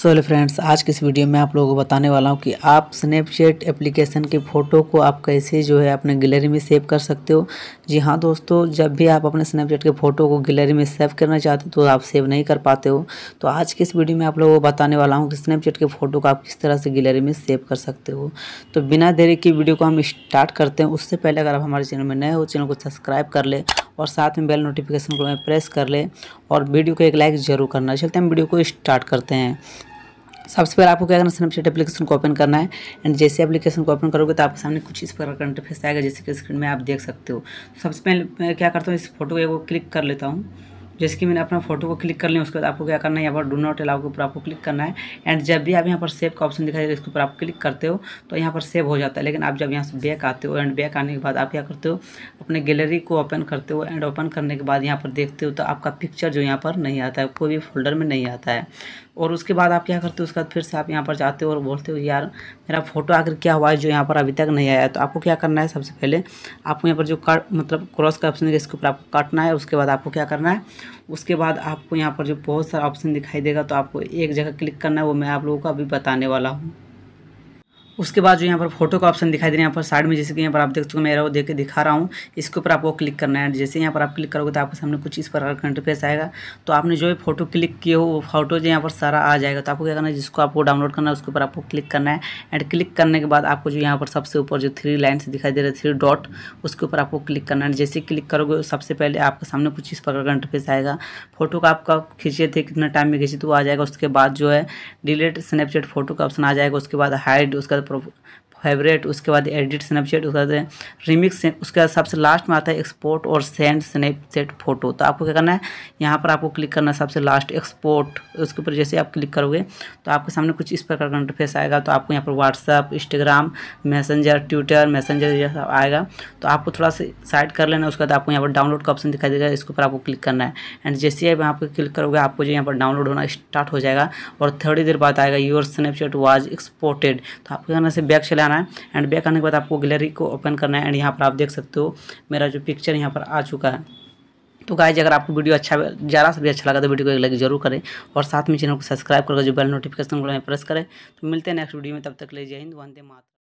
so hello friends आज के इस वीडियो में आप लोगों को बताने वाला हूँ कि आप स्नैपचैट एप्लीकेशन के फ़ोटो को आप कैसे जो है अपने गैलरी में सेव कर सकते हो जी हाँ दोस्तों जब भी आप अपने स्नैपचैट के फ़ोटो को गैलरी में सेव करना चाहते हो तो आप सेव नहीं कर पाते हो तो आज के इस वीडियो में आप लोगों को बताने वाला हूँ कि स्नैपचैट के फ़ोटो को आप किस तरह से गैलरी में सेव कर सकते हो तो बिना देरी के वीडियो को हम स्टार्ट करते हैं उससे पहले अगर आप हमारे चैनल में नए हो चैनल को सब्सक्राइब कर लें और साथ में बेल नोटिफिकेशन को प्रेस कर ले और वीडियो को एक लाइक ज़रूर करना चलते हम वीडियो को स्टार्ट करते हैं सबसे पहले आपको क्या करना स्नैपचैट एप्लीकेशन को ओपन करना है एंड जैसे एप्लीकेशन को ओपन करोगे तो आपके सामने कुछ इस प्रकार का इंटरफेस आएगा जैसे कि स्क्रीन में आप देख सकते हो सबसे पहले मैं क्या करता हूँ इस फोटो को क्लिक कर लेता हूँ जैसे कि मैंने अपना फोटो को क्लिक कर लिया उसके बाद आपको क्या करना है यहाँ पर डू नॉट अलाउ के ऊपर आपको क्लिक करना है एंड जब भी आप यहाँ पर सेव का ऑप्शन दिखाई दे इसके ऊपर आप क्लिक करते हो तो यहाँ पर सेव हो जाता है लेकिन आप जब यहाँ से बैक आते हो एंड बैक आने के बाद आप क्या करते हो अपने गैलरी को ओपन करते हो एंड ओपन करने के बाद यहाँ पर देखते हो तो आपका पिक्चर जो यहाँ पर नहीं आता है कोई भी फोल्डर में नहीं आता है और उसके बाद आप क्या करते हो उसके बाद फिर से आप यहाँ पर जाते हो और बोलते हो यार मेरा फोटो आकर क्या हुआ है जो यहाँ पर अभी तक नहीं आया तो आपको क्या करना है सबसे पहले आपको यहाँ पर जो कट मतलब क्रॉस का ऑप्शन है इसके ऊपर आपको काटना है उसके बाद आपको क्या करना है उसके बाद आपको यहाँ पर जो बहुत सारा ऑप्शन दिखाई देगा तो आपको एक जगह क्लिक करना है वो मैं आप लोगों को अभी बताने वाला हूँ उसके बाद जो यहाँ पर फोटो का ऑप्शन दिखाई दे रहा है यहाँ पर साइड में जैसे कि यहाँ पर आप देख सकते हो मैं वो देख के दिखा रहा हूँ इसके ऊपर आपको क्लिक करना है जैसे यहाँ पर आप क्लिक करोगे तो आपके सामने कुछ इस प्रकार का इंटरफेस आएगा तो आपने जो भी फोटो क्लिक किए हो वो फोटो जो यहाँ पर सारा आ जाएगा तो आपको क्या करना है जिसको आपको डाउनलोड करना है उसके ऊपर आपको क्लिक करना है एंड क्लिक करने के बाद आपको जो यहाँ पर सबसे ऊपर जो थ्री लाइन्स दिखाई दे रहे थ्री डॉट उसके ऊपर आपको क्लिक करना है जैसे क्लिक करोगे सबसे पहले आपके सामने कुछ इस प्रकार का इंटरफेस आएगा फोटो का आपका खींचे थे कितना टाइम में खींचे तो आ जाएगा उसके बाद जो है डिलीट स्नैपचैट फोटो का ऑप्शन आ जाएगा उसके बाद हाइड उसका ప్రభు फेवरेट उसके बाद एडिट स्नैपचैट उसके बाद रिमिक्स उसके बाद सबसे लास्ट में आता है एक्सपोर्ट और सेंड स्नैपचैट फोटो तो आपको क्या करना है यहाँ पर आपको क्लिक करना है सबसे लास्ट एक्सपोर्ट उसके ऊपर जैसे आप क्लिक करोगे तो आपके सामने कुछ इस प्रकार का इंटरफेस आएगा तो आपको यहाँ पर WhatsApp Instagram Messenger Twitter Messenger जैसा सब आएगा तो आपको थोड़ा सा साइड कर लेना उसके बाद आपको यहाँ पर डाउनलोड का ऑप्शन दिखाई देगा इसके ऊपर आपको क्लिक करना है एंड जैसे आप यहाँ पर क्लिक करोगे आपको जो यहाँ पर डाउनलोड होना स्टार्ट हो जाएगा और थोड़ी देर बाद आएगा योर स्नैपचैट वॉज एक्सपोर्टेड तो आपको यहाँ से बैक चले आना है एंड बैक आने के बाद आपको गैलरी को ओपन करना है एंड यहाँ पर आप देख सकते हो मेरा जो पिक्चर यहाँ पर आ चुका है तो गाइज अगर आपको वीडियो अच्छा ज़्यादा से भी अच्छा लगा तो वीडियो को एक लाइक जरूर करें और साथ में चैनल को सब्सक्राइब करके जो बेल नोटिफिकेशन को प्रेस करें तो मिलते हैं नेक्स्ट वीडियो में तब तक ले जय हिंद वंदे मात